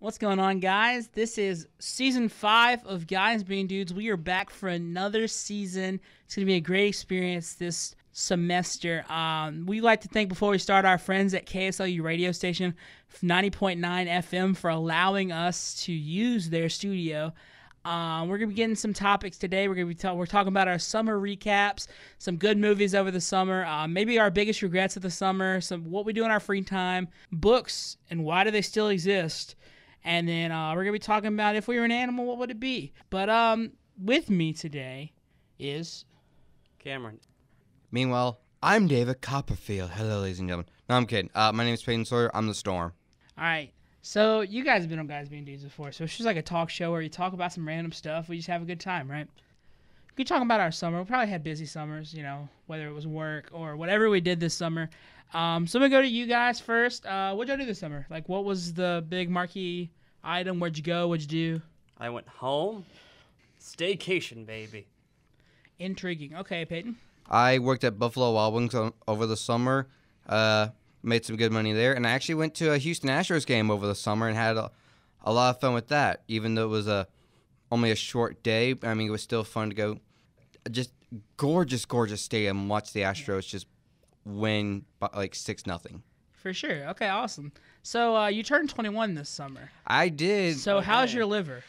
What's going on, guys? This is season five of Guys Being Dudes. We are back for another season. It's going to be a great experience this semester. Um, we like to thank, before we start, our friends at KSLU radio station 90.9 FM for allowing us to use their studio. Uh, we're gonna be getting some topics today. We're gonna be ta- we're talking about our summer recaps, some good movies over the summer, uh, maybe our biggest regrets of the summer, some what we do in our free time, books, and why do they still exist. And then uh, we're going to be talking about if we were an animal, what would it be? But um, with me today is Cameron. Meanwhile, I'm David Copperfield. Hello, ladies and gentlemen. No, I'm kidding. Uh, my name is Peyton Sawyer. I'm the Storm. All right. So you guys have been on Guys Being Dudes before, so it's just like a talk show where you talk about some random stuff. We just have a good time, right? we talk about our summer. We probably had busy summers, you know, whether it was work or whatever we did this summer. Um, so I'm gonna go to you guys first. Uh, what'd y'all do this summer? Like, what was the big marquee item? Where'd you go? What'd you do? I went home. Staycation, baby. Intriguing. Okay, Peyton. I worked at Buffalo Wild Wings over the summer. Uh, made some good money there, and I actually went to a Houston Astros game over the summer and had a, a lot of fun with that. Even though it was a only a short day, I mean, it was still fun to go just gorgeous, gorgeous stadium. Watch the Astros just win by, like six nothing. For sure. Okay, awesome. So uh, you turned 21 this summer. I did. So okay. how's your liver?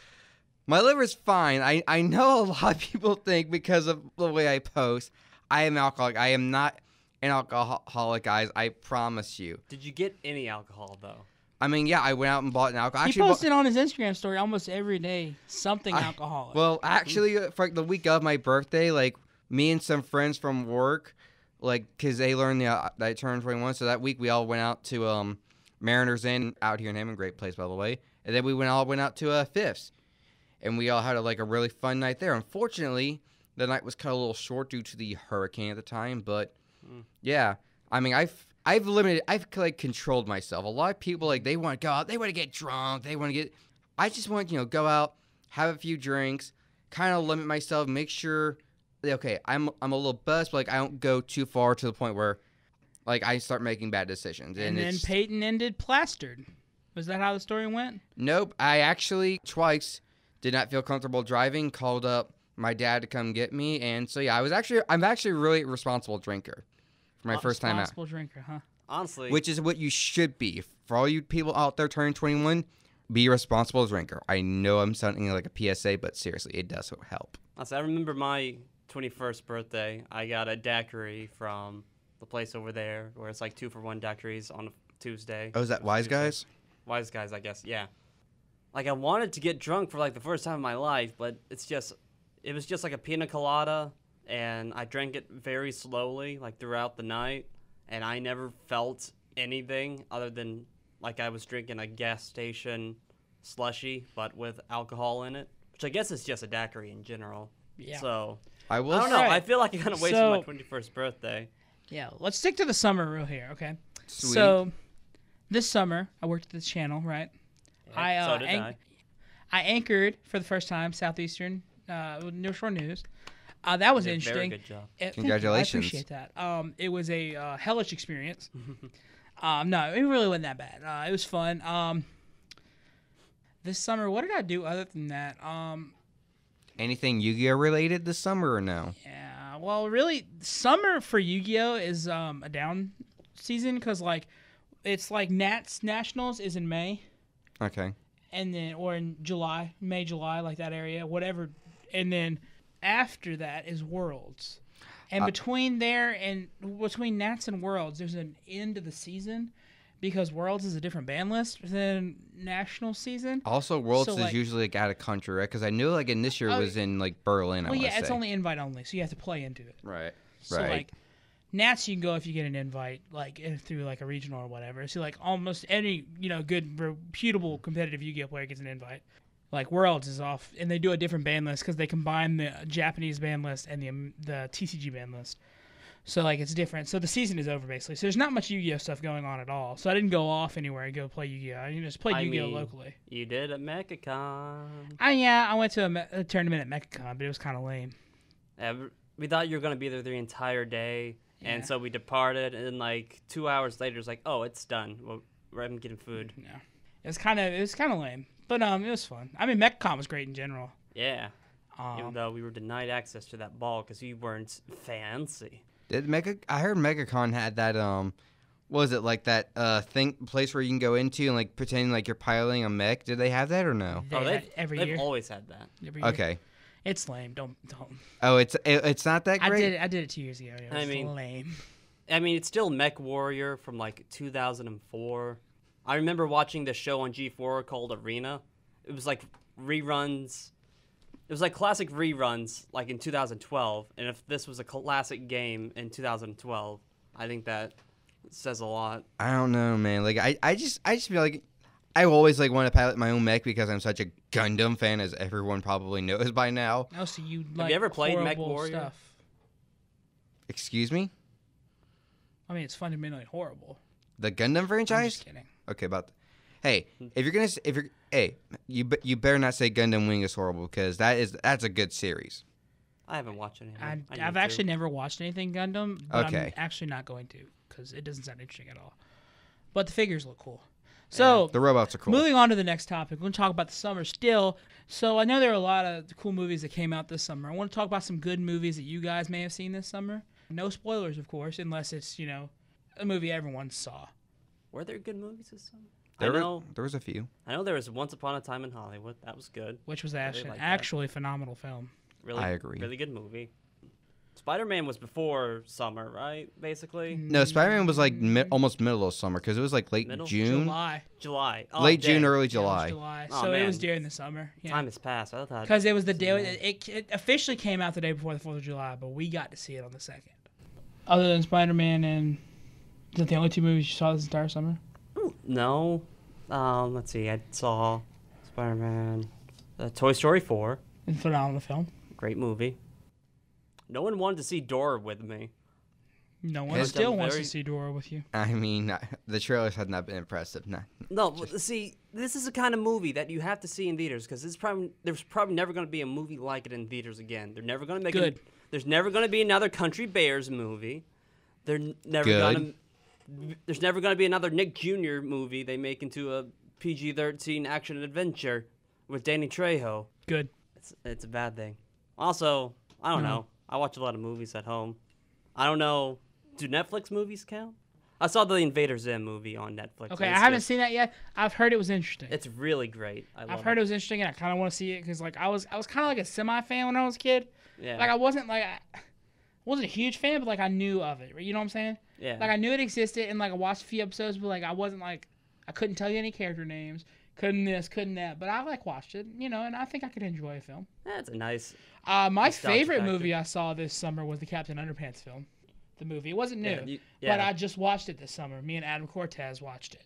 My liver's fine. I, I know a lot of people think because of the way I post, I am alcoholic. I am not an alcoholic, guys. I promise you. Did you get any alcohol though? I mean, yeah, I went out and bought an alcohol. He actually posted bought- on his Instagram story almost every day something I, alcoholic. Well, actually, uh, for the week of my birthday, like me and some friends from work, like because they learned that uh, I turned 21, so that week we all went out to um, Mariners Inn out here in Hammond, great place by the way, and then we went all went out to uh, Fifths, and we all had a, like a really fun night there. Unfortunately, the night was cut a little short due to the hurricane at the time, but mm. yeah, I mean, I've I've limited, I've like controlled myself. A lot of people like they want to go out, they want to get drunk, they want to get. I just want you know go out, have a few drinks, kind of limit myself, make sure. Okay, I'm I'm a little buzzed, but like I don't go too far to the point where, like I start making bad decisions. And, and then Peyton ended plastered. Was that how the story went? Nope. I actually twice did not feel comfortable driving. Called up my dad to come get me, and so yeah, I was actually I'm actually a really responsible drinker for my first time out. Responsible drinker, huh? Honestly, Which is what you should be. For all you people out there turning 21, be a responsible drinker. I know I'm sounding like a PSA, but seriously, it does help. honestly, I remember my 21st birthday. I got a daiquiri from the place over there where it's like two for one daiquiris on a Tuesday. Oh, is that Wise Guys? Wise guys, I guess. Yeah. Like I wanted to get drunk for like the first time in my life, but it's just, it was just like a pina colada and I drank it very slowly, like throughout the night, and I never felt anything other than like I was drinking a gas station slushy, but with alcohol in it, which I guess is just a daiquiri in general. Yeah. So I will. I don't know. Right. I feel like I kind of wasted so, my twenty-first birthday. Yeah. Let's stick to the summer real here, okay? Sweet. So this summer I worked at this channel, right? Yeah, I uh, so did anch- I. I anchored for the first time Southeastern uh, North Shore News. Uh, that was interesting. Very good job. It, Congratulations. I appreciate that. Um, it was a uh, hellish experience. um, no, it really wasn't that bad. Uh, it was fun. Um, this summer, what did I do other than that? Um, Anything Yu-Gi-Oh related this summer or no? Yeah. Well, really, summer for Yu-Gi-Oh is um, a down season because like it's like Nats Nationals is in May, Okay. and then or in July, May, July, like that area, whatever, and then after that is Worlds. And uh, between there and between Nats and Worlds, there's an end of the season because Worlds is a different band list than national season. Also, Worlds so, is like, usually like out of country, right? Because I knew like in this year it oh, was in like Berlin. Well, yeah, say. it's only invite only, so you have to play into it. Right. So right. like Nats, you can go if you get an invite, like through like a regional or whatever. So like almost any you know good reputable competitive Yu-Gi-Oh player gets an invite like Worlds is off, and they do a different band list because they combine the Japanese band list and the um, the TCG band list. So like it's different. So the season is over basically. So there's not much Yu-Gi-Oh stuff going on at all. So I didn't go off anywhere and go play Yu-Gi-Oh. I just played I Yu-Gi-Oh mean, locally. You did at MechaCon. I uh, yeah, I went to a, me- a tournament at MechaCon, but it was kind of lame. Every, we thought you were gonna be there the entire day, yeah. and so we departed. And like two hours later, it's like, oh, it's done. We're I'm getting food. Yeah. it was kind of it was kind of lame. But um, it was fun. I mean, MechCon was great in general. Yeah. Um, Even though we were denied access to that ball because we weren't fancy. Did Mega? I heard MegaCon had that um, was it like that uh thing place where you can go into and like pretend like you're piloting a mech? Did they have that or no? They oh, they every they've year. always had that. Every okay. It's lame. Don't don't. Oh, it's it, it's not that great. I did it, I did it two years ago. It was I mean, lame. I mean, it's still Mech Warrior from like 2004. I remember watching this show on G4 called Arena. It was like reruns. It was like classic reruns, like in 2012. And if this was a classic game in 2012, I think that says a lot. I don't know, man. Like I, I just, I just feel like I always like want to pilot my own mech because I'm such a Gundam fan, as everyone probably knows by now. Now, oh, so you like have you ever played Mech Warrior? Stuff. Excuse me. I mean, it's fundamentally horrible. The Gundam franchise. I'm just kidding okay about. Th- hey, hmm. if you're gonna if you're hey you be, you better not say Gundam Wing is horrible because that is that's a good series. I haven't watched it. I, I have actually to. never watched anything Gundam, but okay. I'm actually not going to because it doesn't sound interesting at all. But the figures look cool. So yeah, the robots are cool. Moving on to the next topic, we're gonna talk about the summer still. So I know there are a lot of cool movies that came out this summer. I want to talk about some good movies that you guys may have seen this summer. No spoilers, of course, unless it's you know a movie everyone saw. Were there good movies this summer? There I know were, there was a few. I know there was Once Upon a Time in Hollywood. That was good. Which was actually, really actually phenomenal film. Really, I agree. Really good movie. Spider Man was before summer, right? Basically. No, Spider Man was like mi- almost middle of summer because it was like late middle? June, July, July, oh, late June, early July. Yeah, July. Oh, so man. it was during the summer. Yeah. Time has passed. I thought because it was the day it, it, officially came out the day before the Fourth of July, but we got to see it on the second. Other than Spider Man and is that the only two movies you saw this entire summer? No. Um, let's see. I saw Spider Man, uh, Toy Story 4. And phenomenal film. Great movie. No one wanted to see Dora with me. No one It's still wants very- to see Dora with you. I mean, the trailers had not been impressive. No. No, but see, this is the kind of movie that you have to see in theaters because probably there's probably never going to be a movie like it in theaters again. They're never going to make it. there's never going to be another Country Bears movie. They're never going to there's never going to be another Nick Jr. movie they make into a PG 13 action adventure with Danny Trejo. Good. It's, it's a bad thing. Also, I don't mm. know. I watch a lot of movies at home. I don't know. Do Netflix movies count? I saw the Invader Zim movie on Netflix. Okay, I haven't good. seen that yet. I've heard it was interesting. It's really great. I have heard it. it. was interesting, and I kind of want to see it because, like, I was I was kind of like a semi fan when I was a kid. Yeah. Like I wasn't like. I, wasn't a huge fan, but like I knew of it. You know what I'm saying? Yeah. Like I knew it existed, and like I watched a few episodes, but like I wasn't like I couldn't tell you any character names, couldn't this, couldn't that. But I like watched it, you know, and I think I could enjoy a film. That's a nice. Uh, my favorite factor. movie I saw this summer was the Captain Underpants film, the movie. It wasn't new, yeah, you, yeah. but I just watched it this summer. Me and Adam Cortez watched it.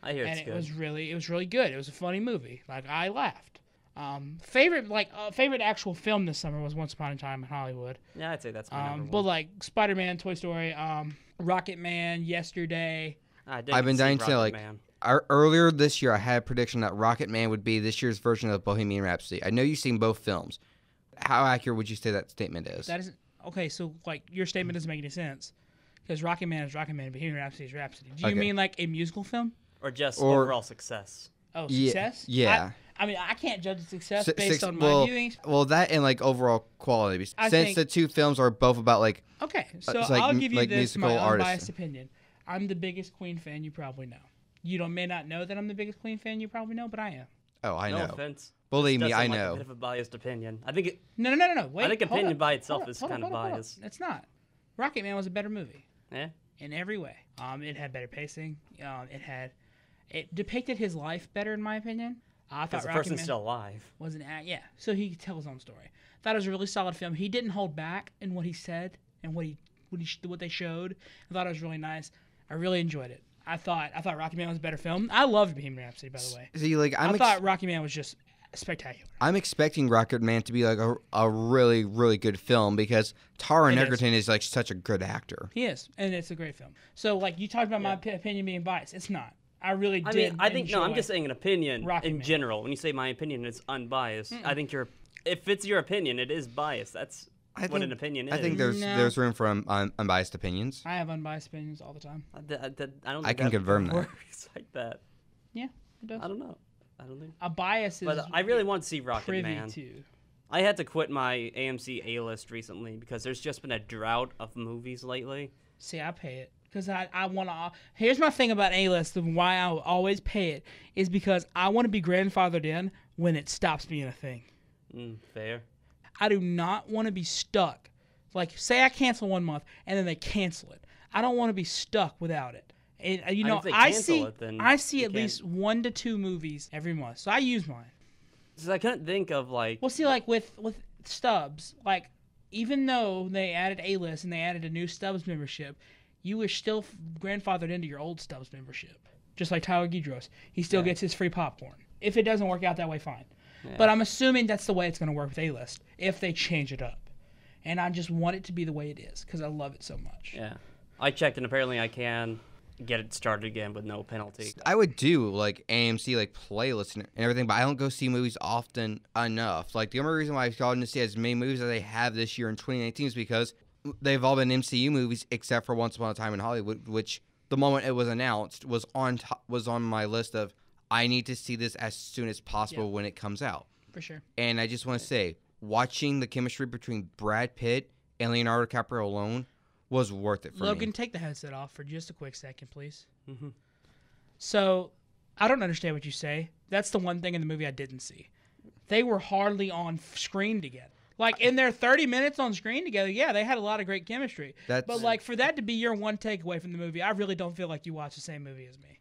I hear and it good. was really it was really good. It was a funny movie. Like I laughed. Um, favorite like uh, favorite actual film this summer was Once Upon a Time in Hollywood. Yeah, I'd say that's my um, But like Spider Man, Toy Story, um, Rocket Man, Yesterday. I I've been dying to like Our, earlier this year, I had a prediction that Rocket Man would be this year's version of Bohemian Rhapsody. I know you've seen both films. How accurate would you say that statement is? That isn't okay. So like your statement doesn't make any sense because Rocket Man is Rocket Man, Bohemian Rhapsody is Rhapsody. Do you okay. mean like a musical film or just or, overall success? Oh, success? Yeah. yeah. I, I mean, I can't judge the success based six, on my well, viewings. Well, that and like overall quality, I since think, the two films are both about like okay, uh, so uh, like, I'll give you like this my unbiased opinion. I'm the biggest Queen fan you probably know. You don't may not know that I'm the biggest Queen fan you probably know, but I am. Oh, I no know. Offense. Believe me, I like know. A bit of a biased opinion. I think it. No, no, no, no, no. Wait, I think opinion up, by itself up, is kind up, of biased. It's not. Rocket Man was a better movie. Yeah. In every way, um, it had better pacing. Um, it had, it depicted his life better, in my opinion. I thought the Rocket person's Man still alive. Wasn't at, yeah. So he could tell his own story. Thought it was a really solid film. He didn't hold back in what he said and what he what, he, what they showed. I thought it was really nice. I really enjoyed it. I thought I thought Rocky Man was a better film. I loved Bohemian Rhapsody, by the way. See, like I'm I thought Rocky Man was just spectacular. I'm expecting Rocket Man to be like a, a really really good film because Tara Egerton is. is. like such a good actor. He is, and it's a great film. So like you talked about yeah. my opinion being biased, it's not. I really did. I mean, I think no. I'm just saying an opinion in Man. general. When you say my opinion, it's unbiased. Mm-mm. I think you're. if it's your opinion, it is biased. That's I what think, an opinion is. I think there's No. there's room for un, un, unbiased opinions. I have unbiased opinions all the time. I, uh, th- I, uh, th- I don't. I can confirm that. Works like that. Yeah, it does. I don't know. I don't think. A bias is But I really want to see Rocket privy Man. to. I had to quit my AMC A list recently because there's just been a drought of movies lately. See, I pay it because I, I want to. Here's my thing about A list and why I always pay it is because I want to be grandfathered in when it stops being a thing. Mm, fair. I do not want to be stuck. Like, say I cancel one month and then they cancel it. I don't want to be stuck without it. And uh, you know, I, see it, I see at can't. least one to two movies every month, so I use mine. So I couldn't think of like. Well, see, like with with Stubbs, like even though they added A list and they added a new Stubbs membership, you are still grandfathered into your old Stubbs membership, just like Tyler Guidros. He still yeah. gets his free popcorn. If it doesn't work out that way, fine. Yeah. But I'm assuming that's the way it's going to work with A List if they change it up. And I just want it to be the way it is because I love it so much. Yeah. I checked and apparently I can get it started again with no penalty. I would do like AMC like playlists and everything, but I don't go see movies often enough. Like the only reason why I've gotten to see as many movies as I have this year in 2019 is because they've all been MCU movies except for Once Upon a Time in Hollywood, which the moment it was announced was on top, was on my list of I need to see this as soon as possible yeah. when it comes out. For sure. And I just want to say, watching the chemistry between Brad Pitt and Leonardo DiCaprio alone was worth it for Logan, me. Logan, take the headset off for just a quick second, please. Mm-hmm. So, I don't understand what you say. That's the one thing in the movie I didn't see. They were hardly on screen together. Like in their 30 minutes on screen together, yeah, they had a lot of great chemistry. That's, but like for that to be your one takeaway from the movie, I really don't feel like you watched the same movie as me.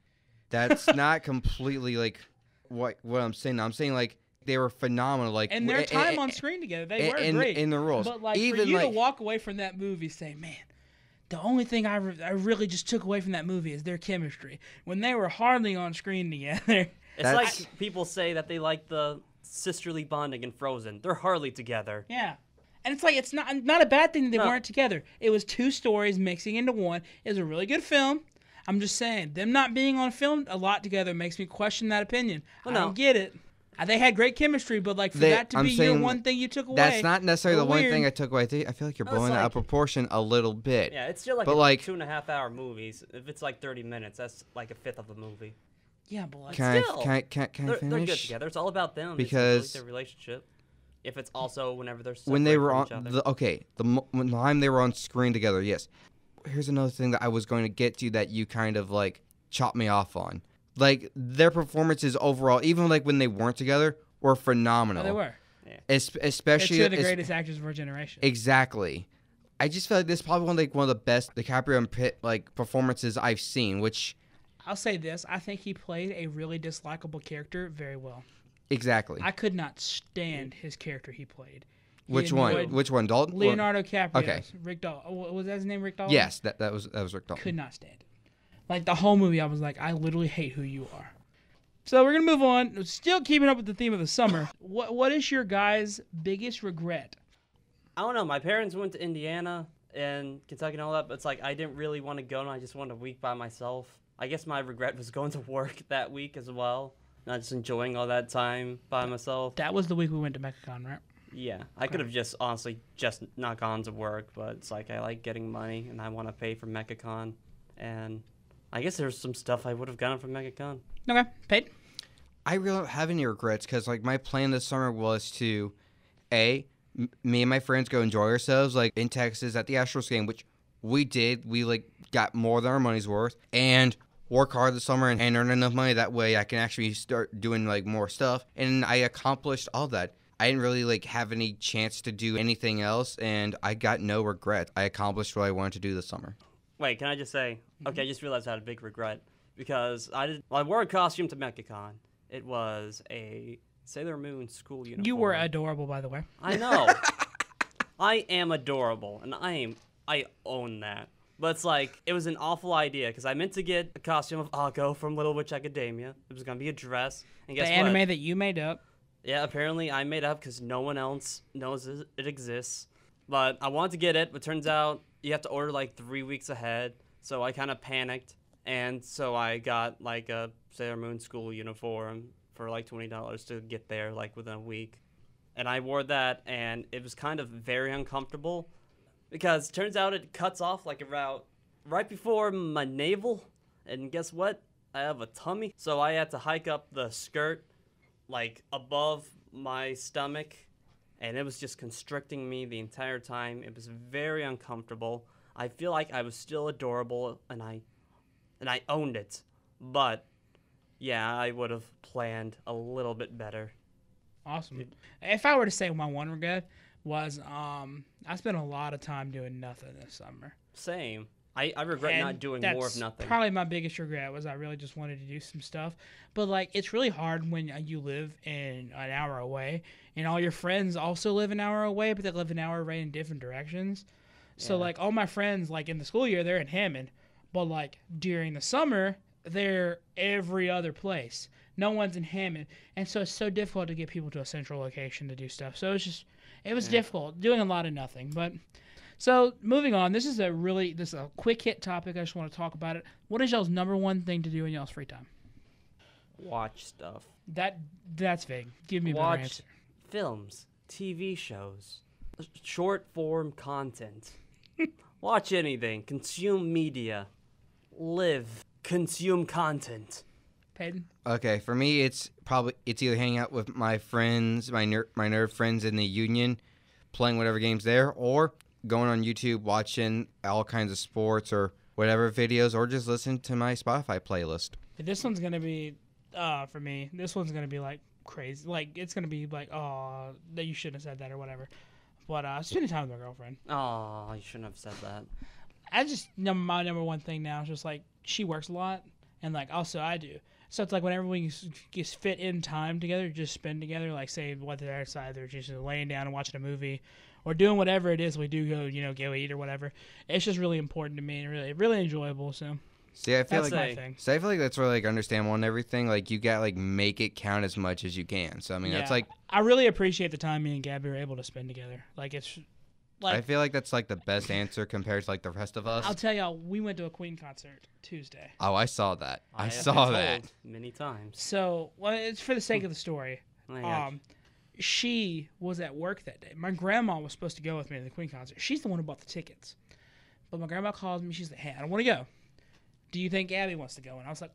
That's not completely like what what I'm saying. I'm saying like they were phenomenal. Like and their eh, eh, time and, on eh, screen together, they and, were great in the roles. But like Even for you like, to walk away from that movie say, man the only thing I, re- I really just took away from that movie is their chemistry when they were hardly on screen together. It's like people say that they like the sisterly bonding in Frozen. They're hardly together. Yeah. And it's like it's not not a bad thing they no. weren't together. It was two stories mixing into one. It was a really good film. I'm just saying them not being on film a lot together makes me question that opinion. Well, I don't get it. Uh, they had great chemistry, but like for they, that to I'm be your one thing you took away, that's not necessarily the weird. one thing I took away. I, think, feel like you're blowing like, out proportion a little bit. Yeah, it's still like but like, two and a half hour movies. If it's like 30 minutes, that's like a fifth of a movie. Yeah, but like, can still, I, can I, can, can they're, I finish? They're good together. It's all about them. Because it's their relationship. If it's also whenever they're when they were on the, okay the when time they were on screen together. Yes. Here's another thing that I was going to get to that you kind of like chopped me off on. Like their performances overall, even like when they weren't together, were phenomenal. Oh, they were. Yeah. Es- especially it's two of the greatest es- actors of our generation. Exactly. I just feel like this is probably one of, like one of the best DiCaprio and Pitt like performances I've seen, which I'll say this: I think he played a really dislikable character very well. Exactly. I could not stand his character he played. He Which one? Which one? Dalton? Leonardo DiCaprio. Okay. Rick Dalton. Oh, was that his name? Rick Dalton. Yes, that, that was that was Rick Dalton. Could not stand. It. Like the whole movie, I was like, I literally hate who you are. So we're gonna move on. Still keeping up with the theme of the summer. what What is your guys' biggest regret? I don't know. My parents went to Indiana and Kentucky and all that, but it's like I didn't really want to go, and I just wanted a week by myself. I guess my regret was going to work that week as well, not just enjoying all that time by myself. That was the week we went to MechaCon, right? Yeah, I okay. could have just honestly just not gone to work, but it's like I like getting money and I want to pay for MechaCon, and I guess there's some stuff I would have gotten from MechaCon. Okay, paid. I really don't have any regrets because like my plan this summer was to, a, m- me and my friends go enjoy ourselves like in Texas at the Astros game, which we did. We like got more than our money's worth, and work hard this summer and, and earn enough money that way I can actually start doing like more stuff. And I accomplished all that. I didn't really like have any chance to do anything else and I got no regrets. I accomplished what I wanted to do this summer. Wait, can I just say? Mm-hmm. Okay, I just realized I had a big regret because I did I wore a costume to MechaCon. It was a Sailor Moon school uniform. You were adorable by the way. I know. I am adorable and I am I own that. But it's like it was an awful idea because I meant to get a costume of Akko from Little Witch Academia. It was gonna be a dress. And guess the what? anime that you made up. Yeah, apparently I made up because no one else knows it exists. But I wanted to get it, but turns out you have to order like three weeks ahead. So I kind of panicked, and so I got like a Sailor Moon school uniform for like twenty dollars to get there like within a week, and I wore that, and it was kind of very uncomfortable because turns out it cuts off like a route right before my navel. And guess what? I have a tummy, so I had to hike up the skirt like above my stomach, and it was just constricting me the entire time. It was very uncomfortable. I feel like I was still adorable, and I and I owned it. But yeah, I would have planned a little bit better. Awesome. If I were to say my one regret, was um I spent a lot of time doing nothing this summer. Same. I, I regret and not doing more of nothing. Probably my biggest regret was I really just wanted to do some stuff. But like it's really hard when uh, you live in an hour away and all your friends also live an hour away, but they live an hour right in different directions. So yeah. like all my friends like in the school year they're in Hammond, but like during the summer they're every other place. No one's in Hammond, and so it's so difficult to get people to a central location to do stuff. So it's just it was yeah. difficult doing a lot of nothing, but. So moving on, this is a really this is a quick hit topic. I just want to talk about it. What is y'all's number one thing to do in y'all's free time? Watch stuff. That that's vague. Give me Watch a better answer. Films, TV shows, short form content. Watch anything. Consume media. Live. Consume content pen? Okay, for me, it's probably it's either hanging out with my friends, my ner- my nerd friends in the union, playing whatever games there, or going on YouTube watching all kinds of sports or whatever videos, or just listen to my Spotify playlist. This one's gonna be uh, for me. This one's gonna be like crazy. Like it's gonna be like, oh, that you shouldn't have said that or whatever. But uh, spending time with my girlfriend. Oh, you shouldn't have said that. I just my number one thing now is just like she works a lot, and like also I do. So it's like whenever we just fit in time together, just spend together, like say whether it's either just laying down and watching a movie or doing whatever it is we do go, you know, go eat or whatever. It's just really important to me and really really enjoyable. So See, I feel that's like so I feel like that's where like understandable and everything. Like you got like make it count as much as you can. So I mean, yeah. that's like I really appreciate the time me and Gabby were able to spend together. Like it's like I feel like that's like the best answer compared to like the rest of us. I'll tell y'all, we went to a Queen concert Tuesday. Oh, I saw that. I, I saw that many times. So, well, it's for the sake of the story. Oh, yeah. um, she was at work that day. My grandma was supposed to go with me to the Queen concert. She's the one who bought the tickets. But my grandma calls me. She's like, "Hey, I don't want to go. Do you think Abby wants to go?" And I was like,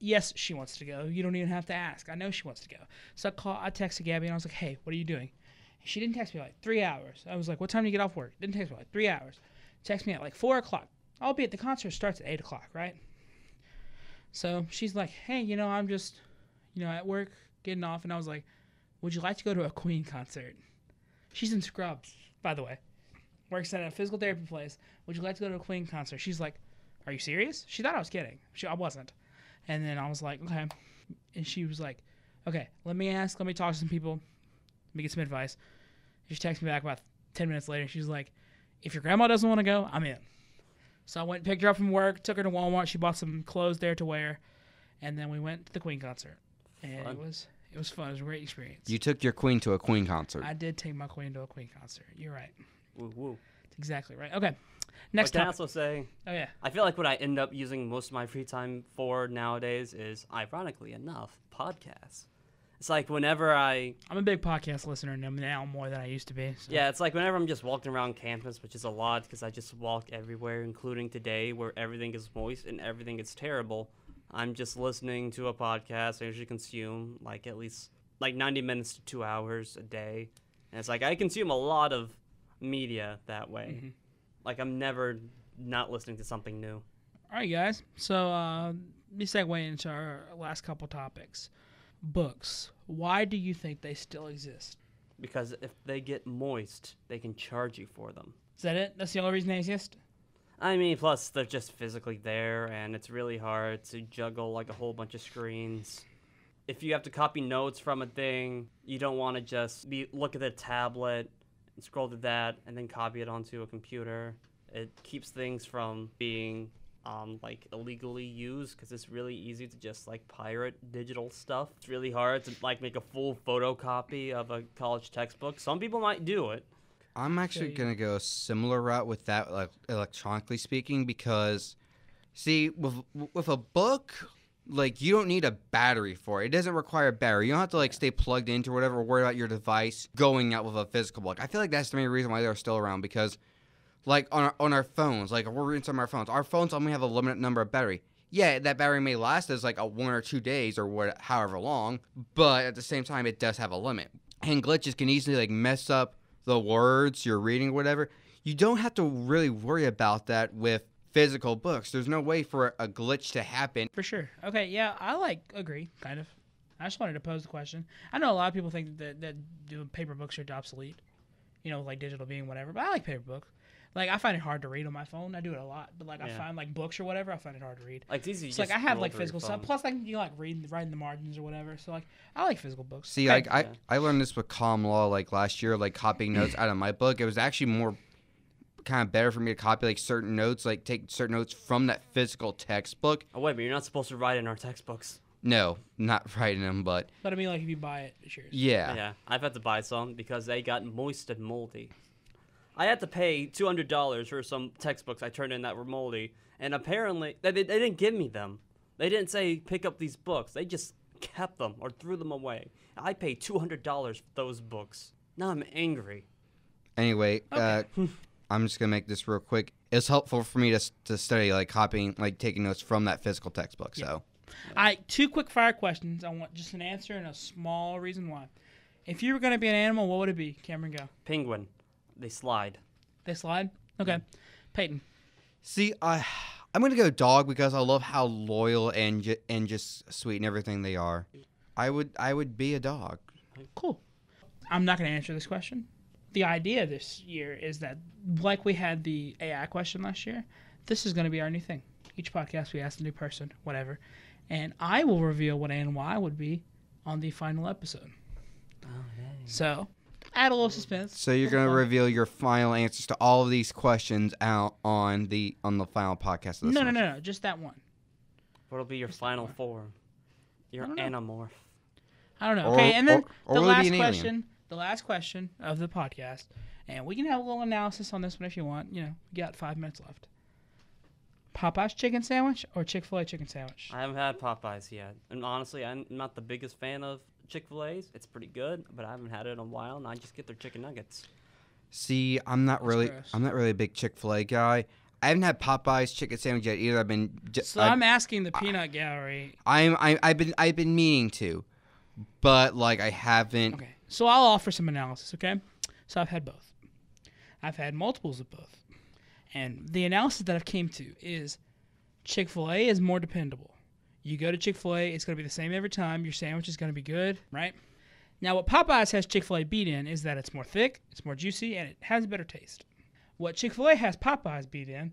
"Yes, she wants to go. You don't even have to ask. I know she wants to go." So I call. I texted Gabby and I was like, "Hey, what are you doing?" She didn't text me like three hours. I was like, what time do you get off work? Didn't text me like three hours. Text me at like four o'clock. Albeit the concert starts at eight o'clock, right? So she's like, hey, you know, I'm just, you know, at work getting off. And I was like, would you like to go to a Queen concert? She's in scrubs, by the way. Works at a physical therapy place. Would you like to go to a Queen concert? She's like, are you serious? She thought I was kidding. She, I wasn't. And then I was like, okay. And she was like, okay, let me ask, let me talk to some people, let me get some advice. She texted me back about 10 minutes later. She's like, if your grandma doesn't want to go, I'm in. So I went and picked her up from work, took her to Walmart. She bought some clothes there to wear. And then we went to the Queen concert. And fun. it was it was fun. It was a great experience. You took your Queen to a Queen concert. I did take my Queen to a Queen concert. You're right. Woo woo. That's exactly right. Okay. Next time. can I also say, oh yeah, I feel like what I end up using most of my free time for nowadays is, ironically enough, podcasts. It's like whenever I. I'm a big podcast listener now more than I used to be. So. Yeah, it's like whenever I'm just walking around campus, which is a lot because I just walk everywhere, including today where everything is moist and everything is terrible. I'm just listening to a podcast. I usually consume like at least like 90 minutes to two hours a day. And it's like I consume a lot of media that way. Mm-hmm. Like I'm never not listening to something new. All right, guys. So uh, let me segue into our last couple topics books, why do you think they still exist? Because if they get moist, they can charge you for them. Is that it? That's the only reason they exist? I mean, plus they're just physically there, and it's really hard to juggle like a whole bunch of screens. If you have to copy notes from a thing, you don't want to just be look at the tablet and scroll to that, and then copy it onto a computer. It keeps things from being um, like illegally used because it's really easy to just like pirate digital stuff. It's really hard to like make a full photocopy of a college textbook. Some people might do it. I'm actually gonna go a similar route with that, like electronically speaking, because see, with with a book, like you don't need a battery for it. It doesn't require a battery. You don't have to like stay plugged into or whatever. Worry about your device going out with a physical book. I feel like that's the main reason why they're still around because like on our, on our phones, like we're inside our phones. Our phones only have a limited number of battery. Yeah, that battery may last as like a one or two days or what, however long, but at the same time, it does have a limit. And glitches can easily like mess up the words you're reading, whatever. You don't have to really worry about that with physical books. There's no way for a glitch to happen. For sure. Okay. Yeah, I like agree, kind of. I just wanted to pose the question. I know a lot of people think that that, that paper books are obsolete, you know, like digital being whatever. But I like paper books. Like I find it hard to read on my phone. I do it a lot, but like yeah. I find like books or whatever, I find it hard to read. Like these, so, like I have like physical stuff. Plus, I can you know, like read writing the margins or whatever. So like I like physical books. See, like I, yeah. I learned this with calm law like last year, like copying notes out of my book. It was actually more kind of better for me to copy like certain notes, like take certain notes from that physical textbook. Oh wait, but you're not supposed to write in our textbooks. No, not writing them, but. But I mean, like if you buy it, sure. Yeah. Yeah, I've had to buy some because they got moist and moldy. I had to pay two hundred dollars for some textbooks I turned in that were moldy, and apparently they, they didn't give me them. They didn't say pick up these books. They just kept them or threw them away. I paid two hundred dollars for those books. Now I'm angry. Anyway, uh, okay. uh, I'm just gonna make this real quick. It's helpful for me to to study like copying, like taking notes from that physical textbook. Yeah. So, I two quick fire questions. I want just an answer and a small reason why. If you were gonna be an animal, what would it be? Cameron, go. Penguin. They slide. They slide. Okay, mm. Peyton. See, I I'm gonna go dog because I love how loyal and ju- and just sweet and everything they are. I would I would be a dog. Cool. I'm not gonna answer this question. The idea this year is that, like we had the AI question last year, this is gonna be our new thing. Each podcast we ask a new person, whatever, and I will reveal what A and Y would be on the final episode. Oh, hey. So add a little suspense. So you're gonna reveal your final answers to all of these questions out on the on the final podcast. Of this no, no, no, no, just that one. What'll be your final form? Your anamorph. I don't know. Okay, or, and then or, the last an question, alien. the last question of the podcast, and we can have a little analysis on this one if you want. You know, we got five minutes left. Popeye's chicken sandwich or Chick Fil A chicken sandwich? I haven't had Popeyes yet, and honestly, I'm not the biggest fan of Chick Fil A's. It's pretty good, but I haven't had it in a while, and I just get their chicken nuggets. See, I'm not That's really, gross. I'm not really a big Chick Fil A guy. I haven't had Popeye's chicken sandwich yet either. I've been just, so i am asking the peanut I, gallery. I'm I, I've been I've been meaning to, but like I haven't. Okay, so I'll offer some analysis. Okay, so I've had both. I've had multiples of both, and the analysis that I've came to is Chick Fil A is more dependable. You go to Chick fil A, it's going to be the same every time. Your sandwich is going to be good, right? Now, what Popeyes has Chick fil A beat in is that it's more thick, it's more juicy, and it has a better taste. What Chick fil A has Popeyes beat in,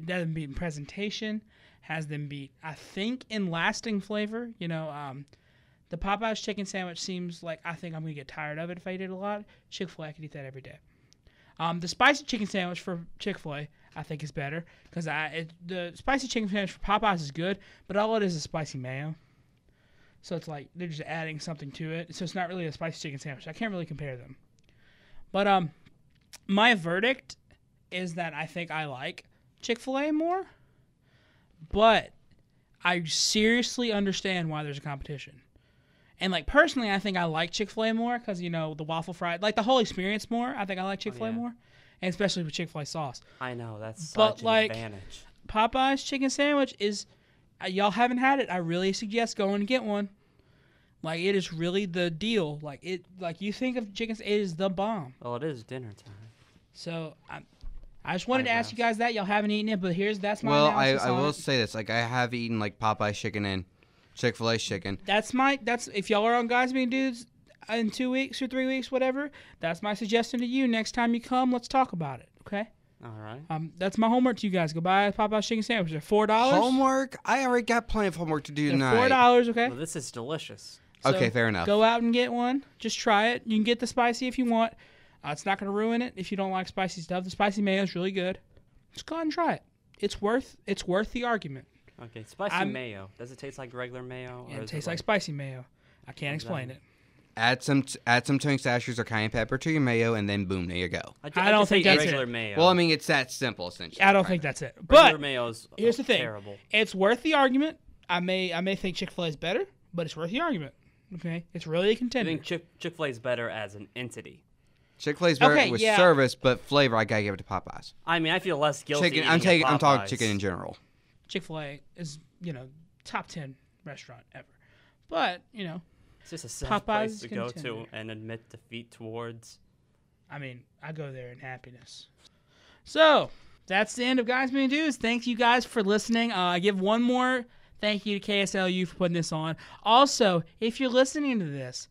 that them beat in presentation, has them beat, I think, in lasting flavor. You know, um, the Popeyes chicken sandwich seems like I think I'm going to get tired of it if I eat it a lot. Chick fil A, I could eat that every day. Um, the spicy chicken sandwich for Chick fil A I think is better because I it, the spicy chicken sandwich for Popeyes is good, but all it is is spicy mayo. So it's like they're just adding something to it. So it's not really a spicy chicken sandwich. I can't really compare them. But um, my verdict is that I think I like Chick Fil A more, but I seriously understand why there's a competition. And like personally, I think I like Chick Fil A more because you know the waffle fry, like the whole experience more. I think I like Chick Fil A oh, yeah. more and especially with Chick Fil A sauce. I know that's but like advantage. Popeye's chicken sandwich is uh, y'all haven't had it. I really suggest going and get one. Like it is really the deal. Like it, like you think of chicken, it is the bomb. Well, it is dinner time. So I, I just wanted I to ask you guys that y'all haven't eaten it, but here's that's my. Well, I, I will it. say this: like I have eaten like Popeye's chicken and Chick Fil A chicken. That's my. That's if y'all are on guys being dudes, in two weeks or three weeks, whatever. That's my suggestion to you. Next time you come, let's talk about it. Okay. All right. Um, that's my homework to you guys. Go buy a Popeye's chicken sandwich. They're four dollars. Homework? I already got plenty of homework to do They're tonight. Four dollars. Okay. Well, this is delicious. So okay, fair enough. Go out and get one. Just try it. You can get the spicy if you want. Uh, it's not going to ruin it if you don't like spicy stuff. The spicy mayo is really good. Just go out and try it. It's worth it's worth the argument. Okay, spicy I'm, mayo. Does it taste like regular mayo? Yeah, it tastes it like, like, spicy mayo. I can't explain it add some add some tonic sashers or cayenne pepper to your mayo, and then boom, there you go. I, I don't think that's regular it. mayo. Well, I mean, it's that simple essentially. I don't right think that's it. But here's the thing: terrible. it's worth the argument. I may I may think Chick Fil A is better, but it's worth the argument. Okay, it's really a contender. I think Chick Chick Fil A is better as an entity. Chick Fil is better okay, with yeah. service, but flavor I gotta give it to Popeyes. I mean, I feel less guilty. Chicken, I'm taking. I'm talking chicken in general. Chick Fil A is you know top ten restaurant ever, but you know it's just a safe Popeyes place to go to and admit defeat towards. I mean, I go there in happiness. So that's the end of Guys Being Dudes. Thank you guys for listening. Uh, I give one more thank you to KSLU for putting this on. Also, if you're listening to this,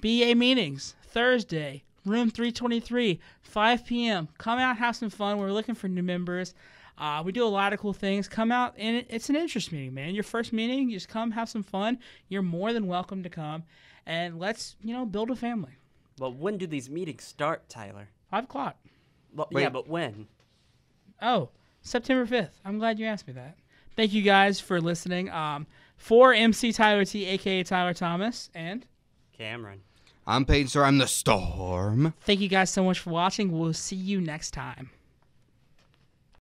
BA meetings Thursday, room 323, 5 p.m. Come out, have some fun. We're looking for new members. Uh, we do a lot of cool things. Come out, and it, it's an interest meeting, man. Your first meeting, you just come have some fun. You're more than welcome to come, and let's you know build a family. Well, when do these meetings start, Tyler? Five o'clock. Well, yeah, but when? Oh, September fifth. I'm glad you asked me that. Thank you guys for listening. Um, for MC Tyler T, aka Tyler Thomas, and Cameron. I'm Peyton Sir. I'm the Storm. Thank you guys so much for watching. We'll see you next time.